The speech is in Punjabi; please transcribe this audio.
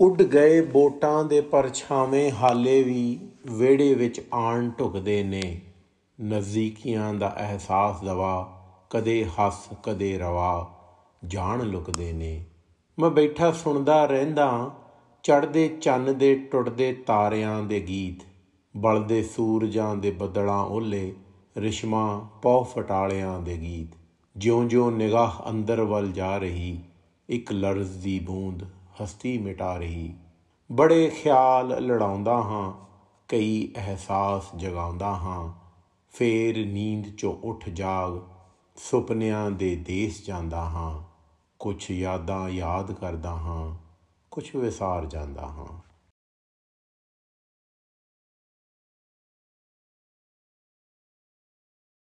ਉੱਡ ਗਏ ਬੋਟਾਂ ਦੇ ਪਰਛਾਵੇਂ ਹਾਲੇ ਵੀ ਵੇੜੇ ਵਿੱਚ ਆਣ ਢੁਕਦੇ ਨੇ ਨਜ਼ਦੀਕੀਆਂ ਦਾ ਅਹਿਸਾਸ ਦਵਾ ਕਦੇ ਹੱਸ ਕਦੇ ਰਵਾ ਜਾਣ ਲੁਕਦੇ ਨੇ ਮੈਂ ਬੈਠਾ ਸੁਣਦਾ ਰਹਿੰਦਾ ਚੜਦੇ ਚੰਨ ਦੇ ਟੁੱਟਦੇ ਤਾਰਿਆਂ ਦੇ ਗੀਤ ਬਲਦੇ ਸੂਰਜਾਂ ਦੇ ਬੱਦਲਾਂ ਓਲੇ ਰਿਸ਼ਮਾ ਪੌ ਫਟਾਲਿਆਂ ਦੇ ਗੀਤ ਜਿਉਂ-ਜਿਉਂ ਨਿਗਾਹ ਅੰਦਰ ਵੱਲ ਜਾ ਰਹੀ ਇੱਕ ਲਰਜ਼ ਦੀ ਬੂੰਦ ਹਸਤੀ ਮਿਟਾ ਰਹੀ ਬੜੇ ਖਿਆਲ ਲੜਾਉਂਦਾ ਹਾਂ ਕਈ ਅਹਿਸਾਸ ਜਗਾਉਂਦਾ ਹਾਂ ਫੇਰ ਨੀਂਦ ਚੋਂ ਉੱਠ ਜਾਗ ਸੁਪਨਿਆਂ ਦੇ ਦੇਸ਼ ਜਾਂਦਾ ਹਾਂ ਕੁਝ ਯਾਦਾਂ ਯਾਦ ਕਰਦਾ ਹਾਂ ਕੁਝ ਵਿਸਾਰ ਜਾਂਦਾ ਹਾਂ